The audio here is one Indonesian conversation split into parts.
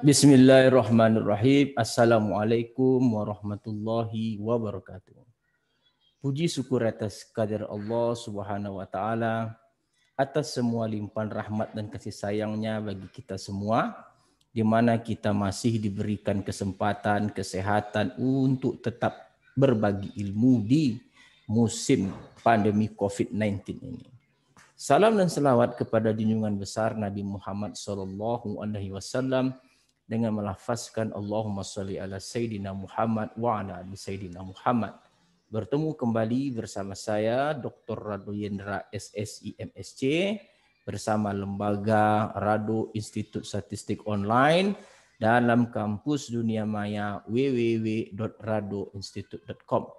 Bismillahirrahmanirrahim. Assalamualaikum warahmatullahi wabarakatuh. Puji syukur atas kadir Allah Subhanahu wa taala atas semua limpahan rahmat dan kasih sayangnya bagi kita semua di mana kita masih diberikan kesempatan kesehatan untuk tetap berbagi ilmu di musim pandemi COVID-19 ini. Salam dan selawat kepada junjungan besar Nabi Muhammad sallallahu alaihi wasallam dengan melafazkan Allahumma salli ala Sayyidina Muhammad wa ala ali Sayyidina Muhammad. Bertemu kembali bersama saya Dr. Radu Yendra SSI MSC bersama Lembaga Radu Institut Statistik Online dalam kampus dunia maya www.radoinstitute.com.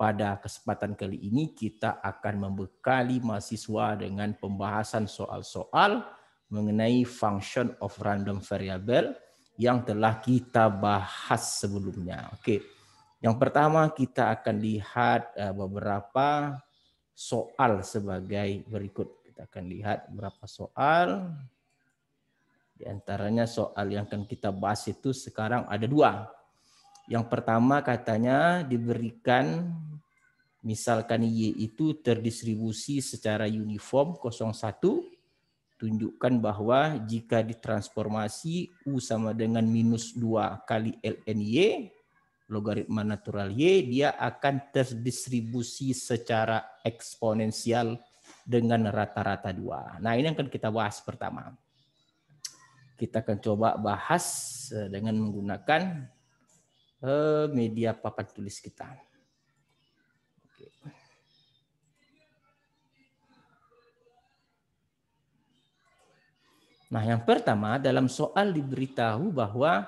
Pada kesempatan kali ini kita akan membekali mahasiswa dengan pembahasan soal-soal mengenai function of random variable yang telah kita bahas sebelumnya. Oke. Yang pertama kita akan lihat eh, beberapa soal sebagai berikut. Kita akan lihat beberapa soal. Di antaranya soal yang akan kita bahas itu sekarang ada dua. Yang pertama katanya diberikan misalkan Y itu terdistribusi secara uniform 01 tunjukkan bahwa jika ditransformasi U sama dengan minus 2 kali ln Y, logaritma natural Y, dia akan terdistribusi secara eksponensial dengan rata-rata 2. Nah ini akan kita bahas pertama. Kita akan coba bahas eh, dengan menggunakan eh, media papan tulis kita. Nah, yang pertama dalam soal diberitahu bahwa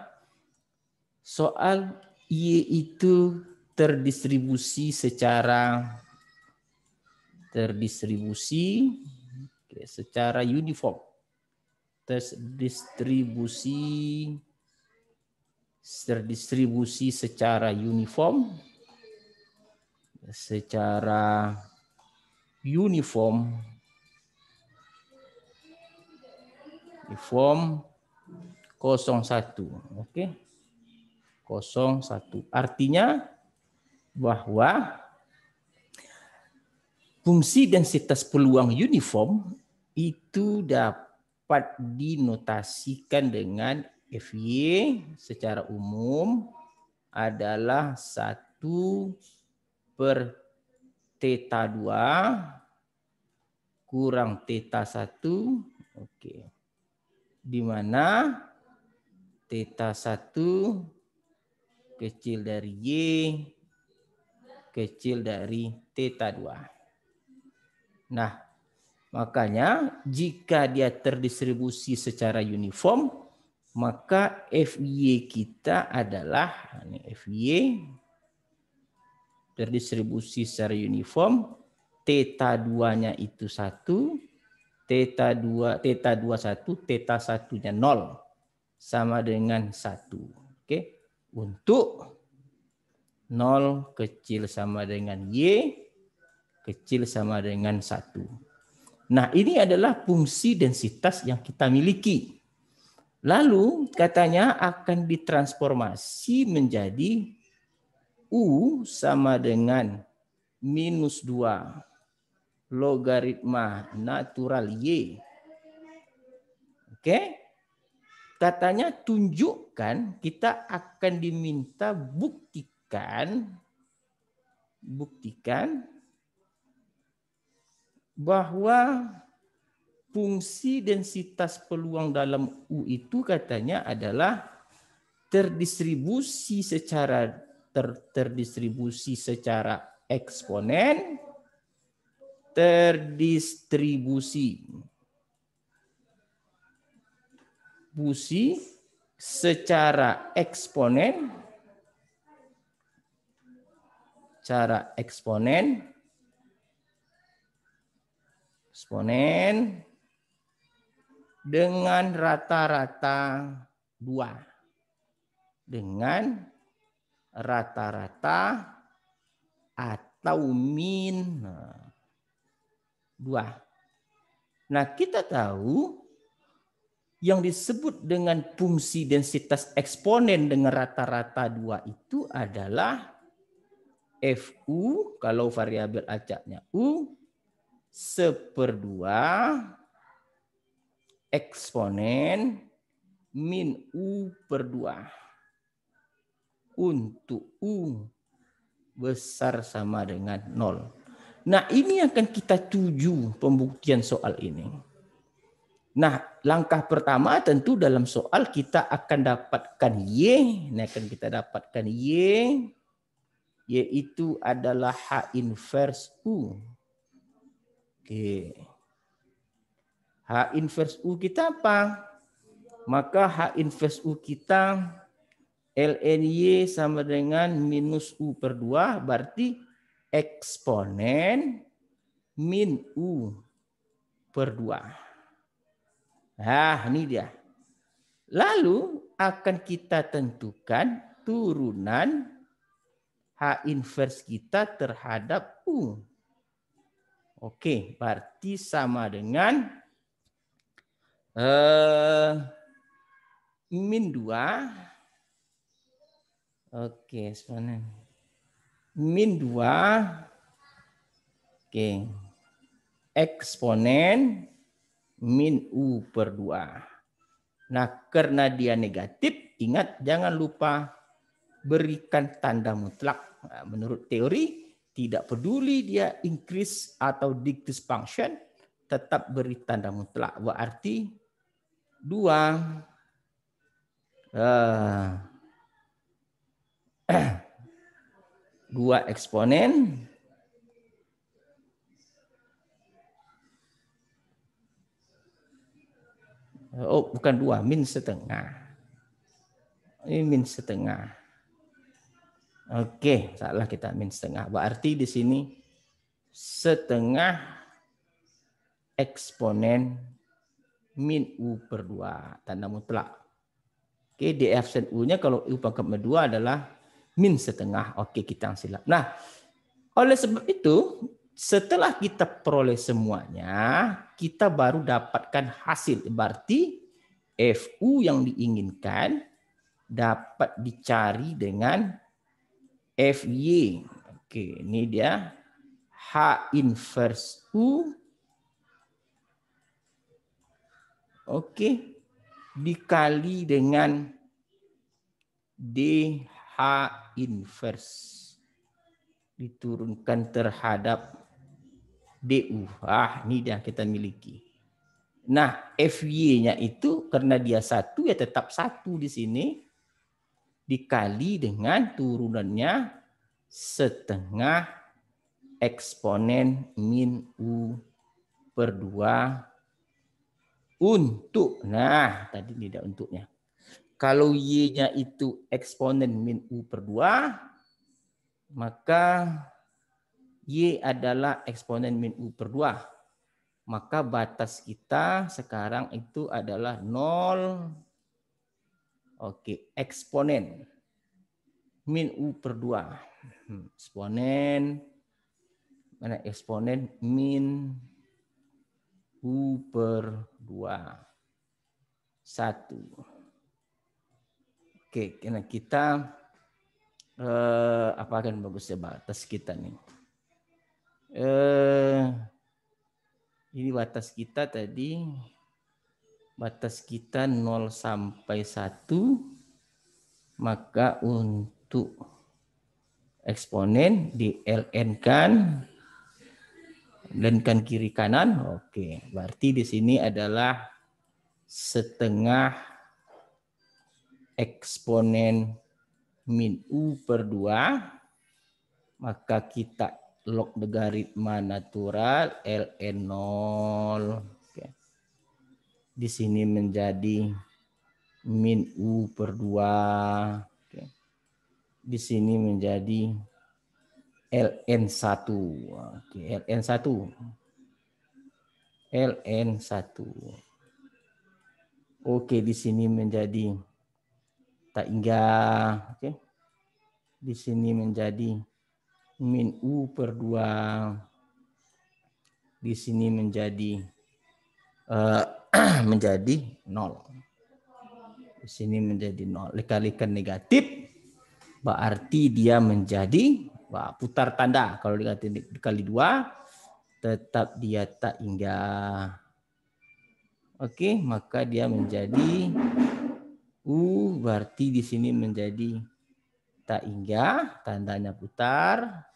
soal Y itu terdistribusi secara terdistribusi secara uniform. Terdistribusi terdistribusi secara uniform secara uniform di form 01. Oke. Okay. 01. Artinya bahwa fungsi densitas peluang uniform itu dapat dinotasikan dengan FY secara umum adalah 1 per theta 2 kurang theta 1. Oke. okay di mana teta 1 kecil dari Y kecil dari teta 2. Nah, makanya jika dia terdistribusi secara uniform, maka FY kita adalah ini FY terdistribusi secara uniform, teta 2-nya itu satu Theta 2, theta 21, theta satunya 0. Sama dengan 1. Oke. Okay. Untuk 0 kecil sama dengan Y, kecil sama dengan 1. Nah ini adalah fungsi densitas yang kita miliki. Lalu katanya akan ditransformasi menjadi U sama dengan minus 2 logaritma natural Y. Oke? Katanya tunjukkan, kita akan diminta buktikan buktikan bahwa fungsi densitas peluang dalam U itu katanya adalah terdistribusi secara ter, terdistribusi secara eksponen terdistribusi. Busi secara eksponen cara eksponen eksponen dengan rata-rata dua dengan rata-rata atau min nah, buah. Nah, kita tahu yang disebut dengan fungsi densitas eksponen dengan rata-rata dua itu adalah FU kalau variabel acaknya U seperdua eksponen min U per dua untuk U besar sama dengan nol. Nah, ini akan kita tuju pembuktian soal ini. Nah, langkah pertama tentu dalam soal kita akan dapatkan Y. Nah, akan kita dapatkan Y. Yaitu adalah H inverse U. Oke. H inverse U kita apa? Maka H inverse U kita ln y sama dengan minus U per 2. Berarti eksponen min U per 2. Nah, ini dia. Lalu akan kita tentukan turunan H invers kita terhadap U. Oke, berarti sama dengan uh, min 2. Oke, sebenarnya min 2 okay. eksponen min U per 2. Nah karena dia negatif ingat jangan lupa berikan tanda mutlak. Nah, menurut teori tidak peduli dia increase atau decrease function tetap beri tanda mutlak berarti 2 uh, eh, 2 eksponen Oh, bukan dua, min setengah. Ini min setengah. Oke, salah kita min setengah. Berarti di sini setengah eksponen min U per 2, tanda mutlak. Oke, di absen U-nya kalau U pangkat 2 adalah min setengah. Oke, kita silap. Nah, oleh sebab itu, setelah kita peroleh semuanya, kita baru dapatkan hasil. Berarti FU yang diinginkan dapat dicari dengan FY. Oke, ini dia H inverse U. Oke, dikali dengan d H inverse diturunkan terhadap DU. Ah, ini yang kita miliki. Nah, FY-nya itu karena dia satu ya tetap satu di sini dikali dengan turunannya setengah eksponen min U per 2 untuk. Nah, tadi tidak untuknya. Kalau Y-nya itu eksponen min U per 2, maka Y adalah eksponen min U per 2. Maka batas kita sekarang itu adalah 0. Oke, eksponen min U per 2. Hmm, eksponen, mana eksponen min U per 2. 1. Oke, karena kita eh, apa akan bagusnya batas kita nih? Eh, ini batas kita tadi batas kita 0 sampai 1 maka untuk eksponen di LN kan LN kan kiri kanan oke berarti di sini adalah setengah eksponen min U per 2, maka kita log logaritma natural ln 0. Oke. Di sini menjadi min U per 2. Oke. Di sini menjadi ln 1. Oke, ln 1. ln 1. Oke, di sini menjadi tak hingga oke okay. di sini menjadi min u per dua. di sini menjadi uh, menjadi nol di sini menjadi nol dikalikan negatif berarti dia menjadi wah, putar tanda kalau dikali, dikali dua tetap dia tak hingga Oke, okay, maka dia menjadi U uh, berarti di sini menjadi tak ingga tandanya putar.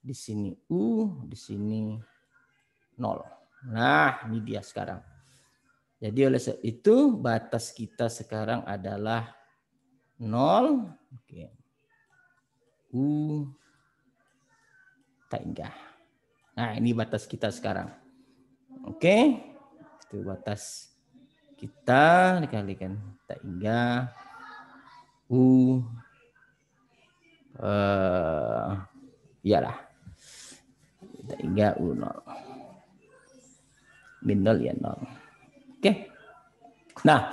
Di sini U, uh, di sini nol. Nah, ini dia sekarang. Jadi oleh itu batas kita sekarang adalah nol. Oke. U uh, tak ingga. Nah, ini batas kita sekarang. Oke. Itu batas kita dikalikan Tiga U, uh, iyalah. tiga U nol. Min nol ya nol. Oke. Okay. Nah,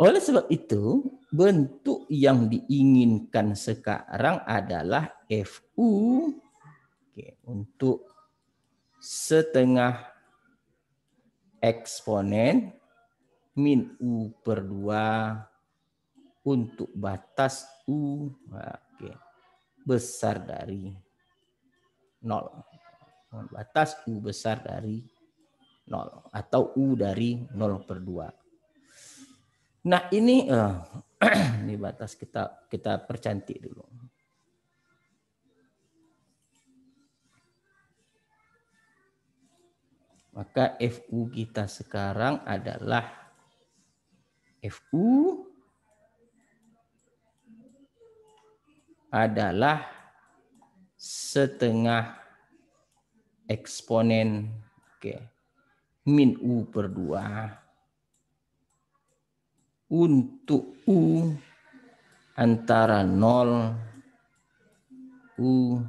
oleh sebab itu bentuk yang diinginkan sekarang adalah FU Oke, untuk setengah eksponen min U per 2 untuk batas U oke, besar dari 0. Batas U besar dari 0 atau U dari 0 per 2. Nah ini eh, ini batas kita kita percantik dulu. Maka FU kita sekarang adalah FU adalah setengah eksponen oke okay, min u per 2 untuk u antara 0 u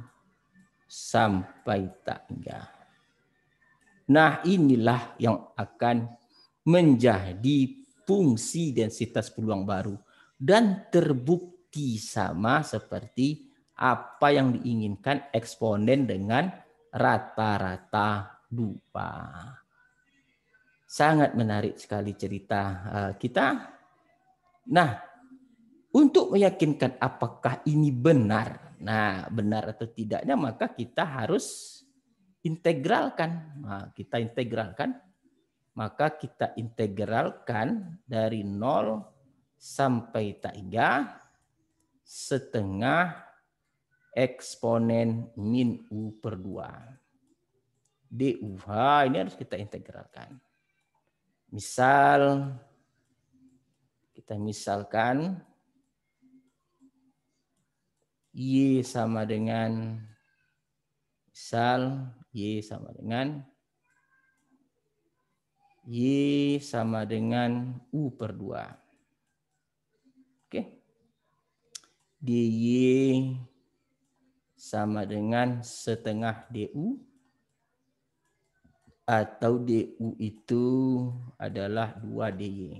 sampai tangga. Nah, inilah yang akan menjadi fungsi densitas peluang baru dan terbukti sama seperti apa yang diinginkan eksponen dengan rata-rata dupa Sangat menarik sekali cerita eh, kita. Nah, untuk meyakinkan apakah ini benar, nah benar atau tidaknya maka kita harus integralkan. Nah, kita integralkan maka kita integralkan dari 0 sampai 3 setengah eksponen min U per 2. DUH ini harus kita integralkan. Misal, kita misalkan Y sama dengan, misal Y sama dengan Y sama dengan U per 2. Oke. DY sama dengan setengah DU atau DU itu adalah 2DY.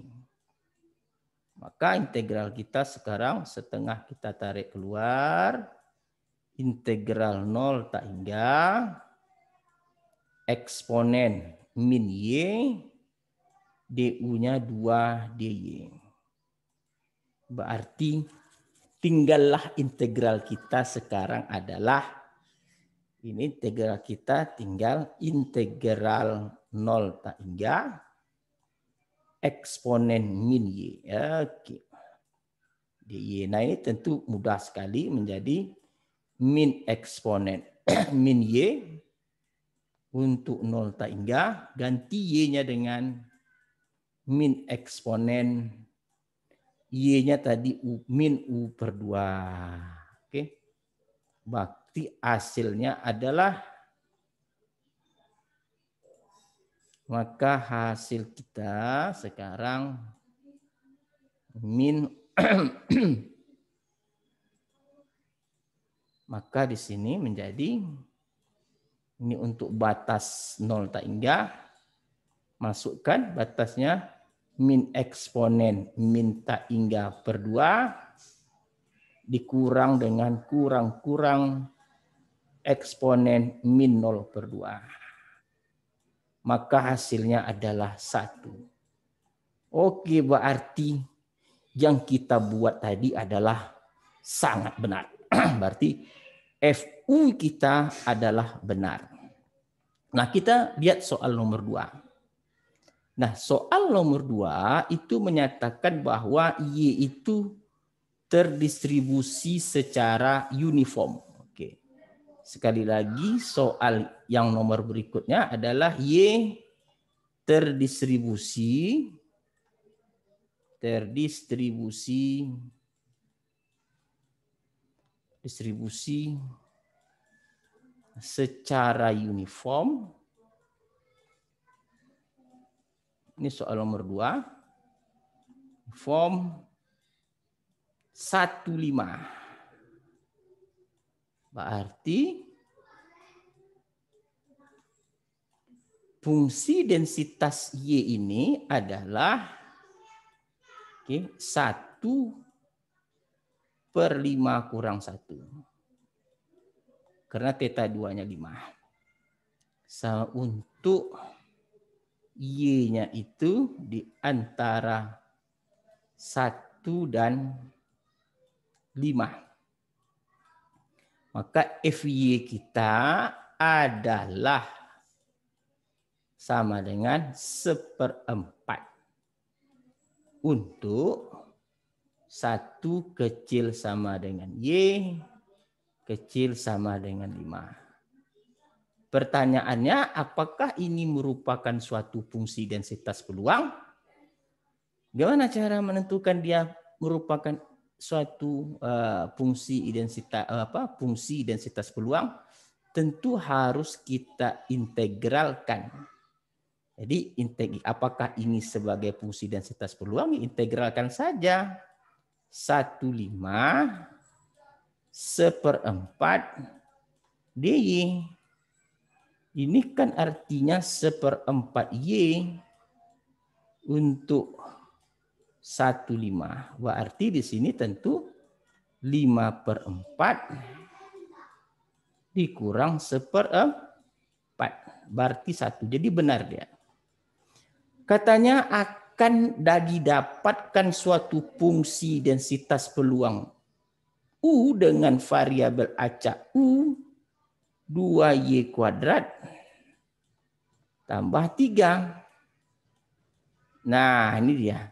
Maka integral kita sekarang setengah kita tarik keluar. Integral 0 tak hingga. Eksponen min Y DU-nya 2 DY. Berarti tinggallah integral kita sekarang adalah ini integral kita tinggal integral 0 tak hingga eksponen min Y. Oke. DY. Nah ini tentu mudah sekali menjadi min eksponen min Y untuk 0 tak hingga ganti Y-nya dengan min eksponen Y-nya tadi U, min U per 2. Oke. Bakti hasilnya adalah maka hasil kita sekarang min maka di sini menjadi ini untuk batas nol tak hingga masukkan batasnya min eksponen minta hingga per 2 dikurang dengan kurang-kurang eksponen min 0 per 2. Maka hasilnya adalah satu. Oke, berarti yang kita buat tadi adalah sangat benar. berarti FU kita adalah benar. Nah, kita lihat soal nomor dua. Nah, soal nomor dua itu menyatakan bahwa Y itu terdistribusi secara uniform. Oke. Sekali lagi, soal yang nomor berikutnya adalah Y terdistribusi terdistribusi distribusi secara uniform Ini soal nomor 2. Form 15. Berarti fungsi densitas Y ini adalah oke, okay, 1 per 5 kurang 1. Karena teta 2-nya 5. So, untuk Y-nya itu di antara 1 dan 5. Maka FY kita adalah sama dengan seperempat untuk 1 kecil sama dengan Y, kecil sama dengan 5. Pertanyaannya, apakah ini merupakan suatu fungsi densitas peluang? Gimana cara menentukan dia merupakan suatu uh, fungsi identitas eh, apa fungsi densitas peluang? Tentu harus kita integralkan. Jadi apakah ini sebagai fungsi densitas peluang? Integralkan saja. 15 seperempat DY ini kan artinya seperempat Y untuk 5. Berarti di sini tentu 5 per 4 dikurang seperempat. Berarti satu. Jadi benar dia. Katanya akan didapatkan suatu fungsi densitas peluang U dengan variabel acak U 2y kuadrat tambah 3. Nah, ini dia.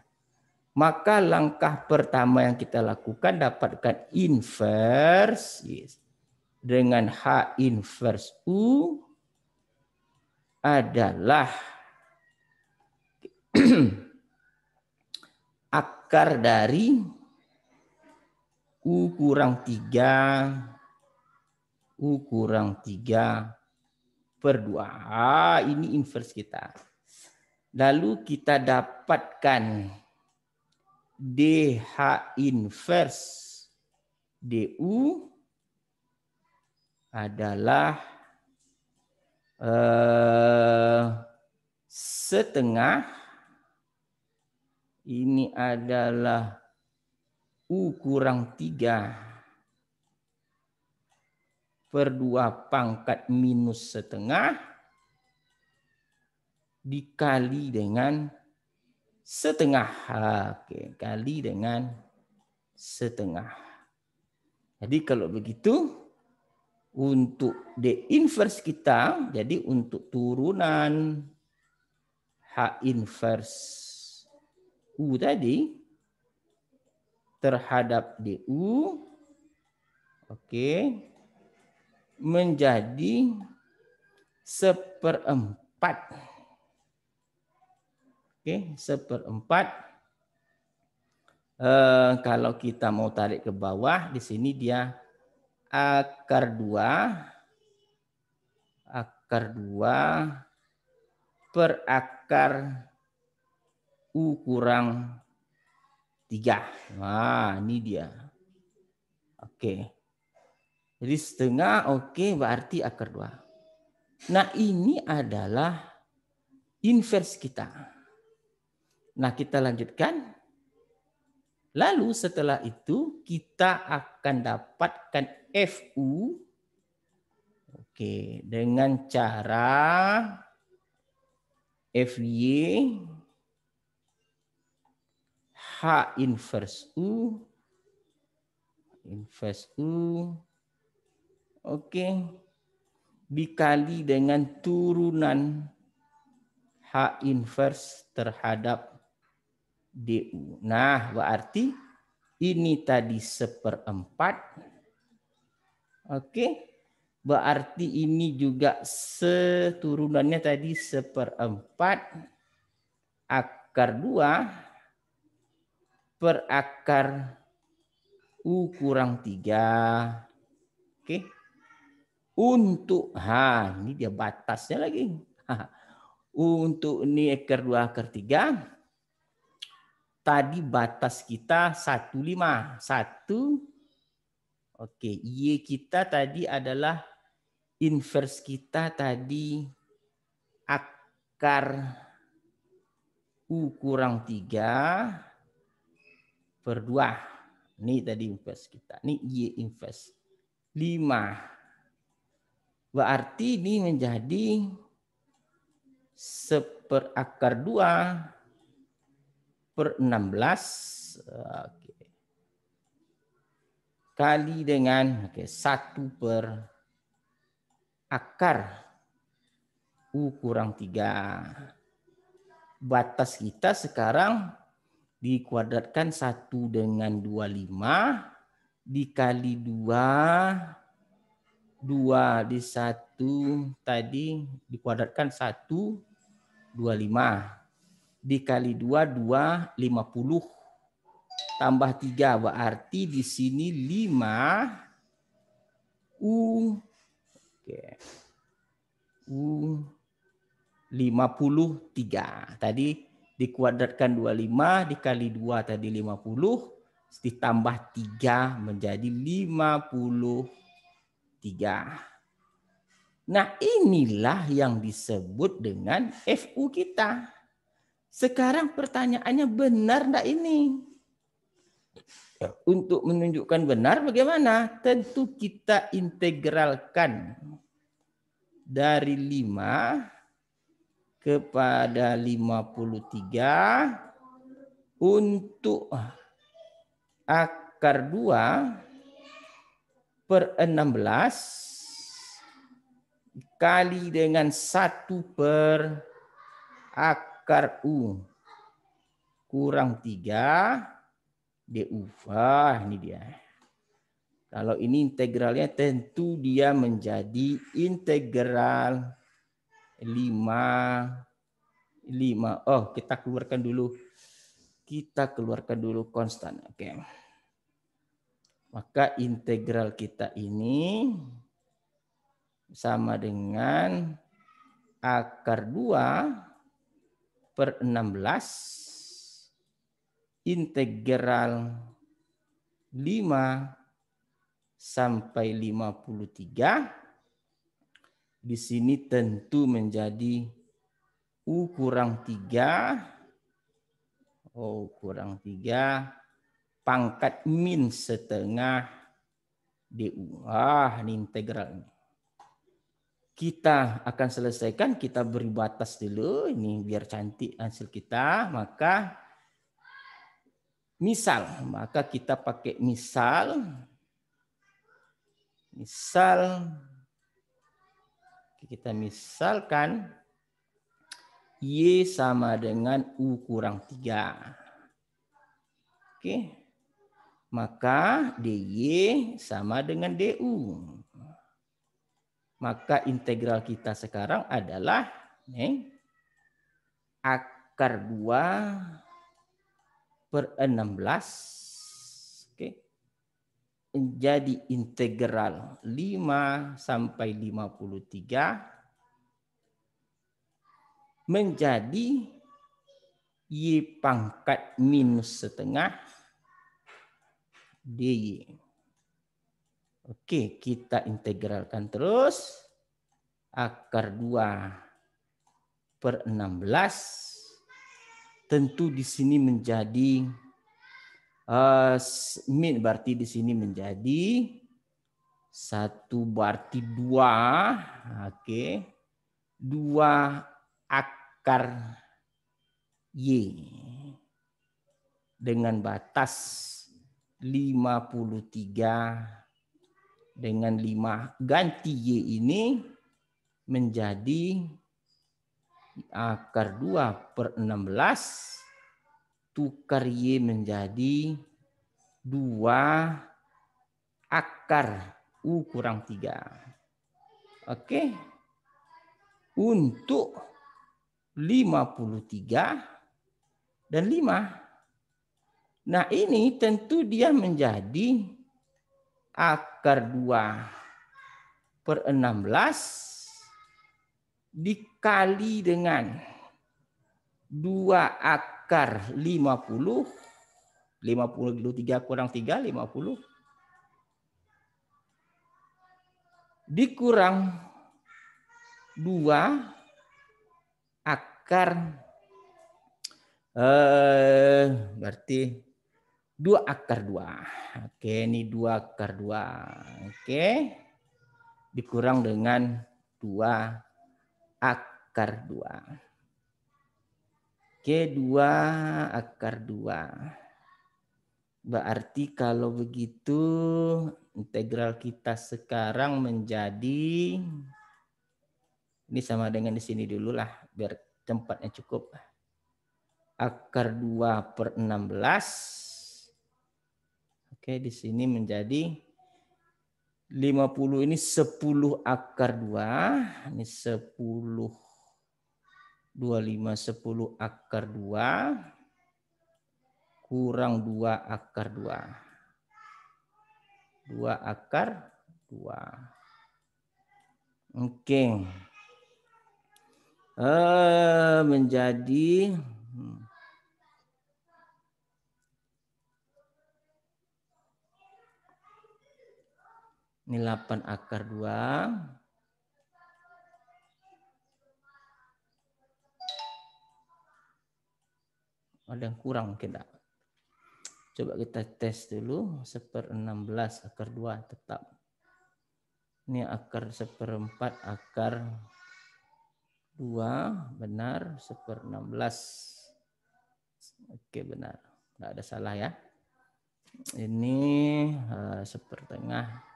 Maka langkah pertama yang kita lakukan dapatkan inverse yes. dengan H inverse U adalah akar dari U kurang 3 U kurang 3 per 2. Ah, ini inverse kita. Lalu kita dapatkan DH inverse DU adalah eh, setengah ini adalah U kurang 3 per 2 pangkat minus setengah dikali dengan setengah. Oke, kali dengan setengah. Jadi kalau begitu untuk D inverse kita, jadi untuk turunan H inverse U tadi terhadap DU, oke, okay, menjadi seperempat. Oke, seperempat. Uh, kalau kita mau tarik ke bawah, di sini dia akar dua, akar dua per akar u kurang tiga. Nah, ini dia. Oke. Jadi setengah oke okay, berarti akar dua. Nah ini adalah inverse kita. Nah kita lanjutkan. Lalu setelah itu kita akan dapatkan FU Oke, dengan cara FY H inverse U inverse U oke dikali dengan turunan H inverse terhadap DU. Nah, berarti ini tadi seperempat. Oke. Berarti ini juga seturunannya tadi seperempat akar 2 per akar U kurang 3. Oke untuk ha ah, ini dia batasnya lagi untuk ini ekor dua ekor tiga tadi batas kita satu lima satu oke y kita tadi adalah inverse kita tadi akar u kurang tiga per dua ini tadi inverse kita ini y inverse lima Berarti ini menjadi seper akar 2 per 16. okay. Kali dengan okay, 1 per akar U kurang 3. Batas kita sekarang dikuadratkan 1 dengan 25 dikali 2 2 di 1 tadi dikuadratkan 1, 25. Dikali 2, 2, 50. Tambah 3 berarti di sini 5 U. Oke. U 53. Tadi dikuadratkan 25 dikali 2 tadi 50 ditambah 3 menjadi 53 tiga. Nah inilah yang disebut dengan FU kita. Sekarang pertanyaannya benar tidak ini? Ya, untuk menunjukkan benar bagaimana? Tentu kita integralkan dari 5 kepada 53 untuk akar 2 per 16 kali dengan 1 per akar U kurang 3 DU. Wah, ini dia. Kalau ini integralnya tentu dia menjadi integral 5 5. Oh, kita keluarkan dulu kita keluarkan dulu konstan. Oke. Okay. Maka integral kita ini sama dengan akar 2 per 16 integral 5 sampai 53 di sini tentu menjadi U kurang 3 Oh kurang 3 pangkat min setengah DU. Ah, ini integralnya. Kita akan selesaikan, kita beri batas dulu. Ini biar cantik hasil kita. Maka misal, maka kita pakai misal. Misal, kita misalkan Y sama dengan U kurang 3. Oke. Okay. Maka DY sama dengan DU. Maka integral kita sekarang adalah nih, akar 2 per 16. Oke. menjadi integral 5 sampai 53 menjadi y pangkat minus setengah dy. Oke, kita integralkan terus. Akar 2 per 16. Tentu di sini menjadi uh, min berarti di sini menjadi 1 berarti 2. oke, 2 akar y dengan batas 53 dengan 5 ganti Y ini menjadi akar 2 per 16 tukar Y menjadi 2 akar U kurang 3. Oke. Untuk 53 dan 5 Nah ini tentu dia menjadi akar 2 per 16 dikali dengan 2 akar 50. 50 dulu 3 kurang 3, 50. Dikurang 2 akar eh berarti 2 akar 2. Oke, ini 2 akar 2. Oke. Dikurang dengan 2 akar 2. Oke, 2 akar 2. Berarti kalau begitu integral kita sekarang menjadi ini sama dengan di sini dulu lah biar tempatnya cukup. Akar 2 per 16 Oke, di sini menjadi 50 ini 10 akar 2. Ini 10 25 10 akar 2 kurang 2 akar 2. 2 akar 2. Oke. Eh menjadi hmm, Ini 8 akar 2. Ada yang kurang mungkin tidak. Coba kita tes dulu. per 16 akar 2 tetap. Ini akar seperempat akar 2 benar. per 16. Oke benar. Tidak ada salah ya. Ini uh, eh, sepertengah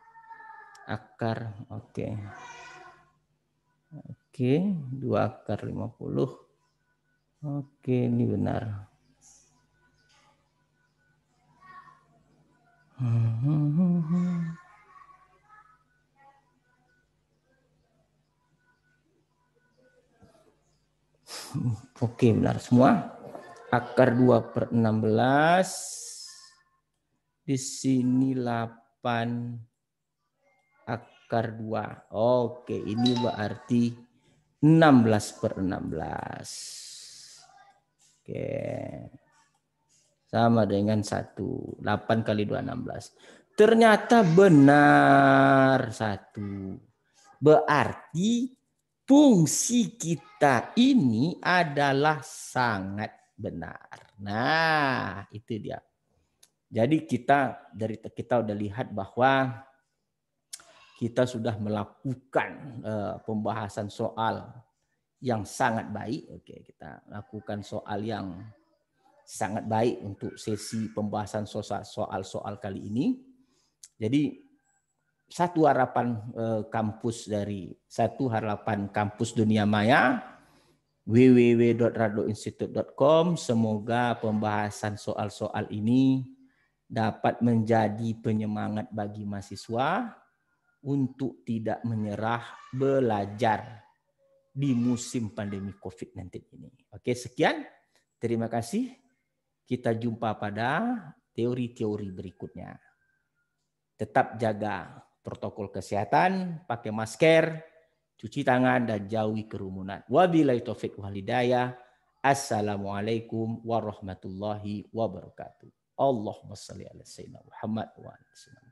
akar oke okay. oke okay, dua akar 50 oke okay, ini benar oke okay, benar semua. Akar 2 per 16. Di sini 8 akar 2. Oke, ini berarti 16 per 16. Oke. Sama dengan 1. 8 kali 2, 16. Ternyata benar 1. Berarti fungsi kita ini adalah sangat benar. Nah, itu dia. Jadi kita dari kita udah lihat bahwa kita sudah melakukan eh, pembahasan soal yang sangat baik. Oke, kita lakukan soal yang sangat baik untuk sesi pembahasan soal-soal kali ini. Jadi satu harapan eh, kampus dari satu harapan kampus dunia maya www.radoinstitute.com semoga pembahasan soal-soal ini dapat menjadi penyemangat bagi mahasiswa untuk tidak menyerah belajar di musim pandemi COVID-19 ini. Oke, sekian. Terima kasih. Kita jumpa pada teori-teori berikutnya. Tetap jaga protokol kesehatan, pakai masker, cuci tangan, dan jauhi kerumunan. Wabillahi taufiq wal Assalamualaikum warahmatullahi wabarakatuh. Allahumma salli ala sayyidina Muhammad wa ala sayyidina